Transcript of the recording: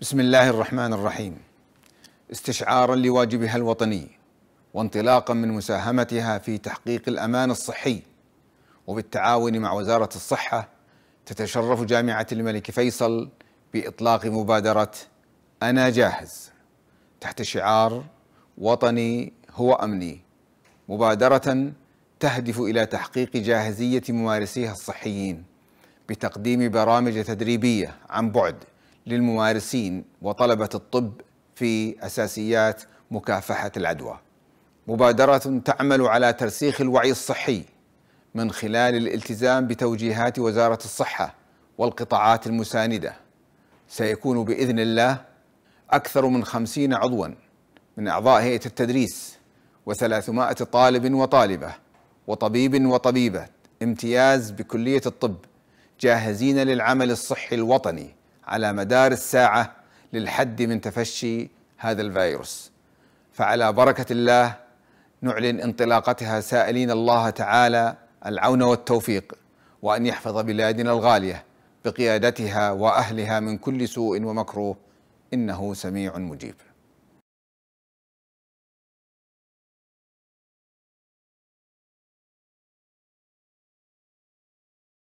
بسم الله الرحمن الرحيم استشعارا لواجبها الوطني وانطلاقا من مساهمتها في تحقيق الامان الصحي وبالتعاون مع وزاره الصحه تتشرف جامعه الملك فيصل باطلاق مبادره انا جاهز تحت شعار وطني هو امني مبادره تهدف الى تحقيق جاهزيه ممارسيها الصحيين بتقديم برامج تدريبيه عن بعد للممارسين وطلبة الطب في أساسيات مكافحة العدوى مبادرة تعمل على ترسيخ الوعي الصحي من خلال الالتزام بتوجيهات وزارة الصحة والقطاعات المساندة سيكون بإذن الله أكثر من خمسين عضوا من أعضاء هيئة التدريس وثلاثمائة طالب وطالبة وطبيب وطبيبة امتياز بكلية الطب جاهزين للعمل الصحي الوطني على مدار الساعة للحد من تفشي هذا الفيروس فعلى بركة الله نعلن انطلاقتها سائلين الله تعالى العون والتوفيق وأن يحفظ بلادنا الغالية بقيادتها وأهلها من كل سوء ومكروه إنه سميع مجيب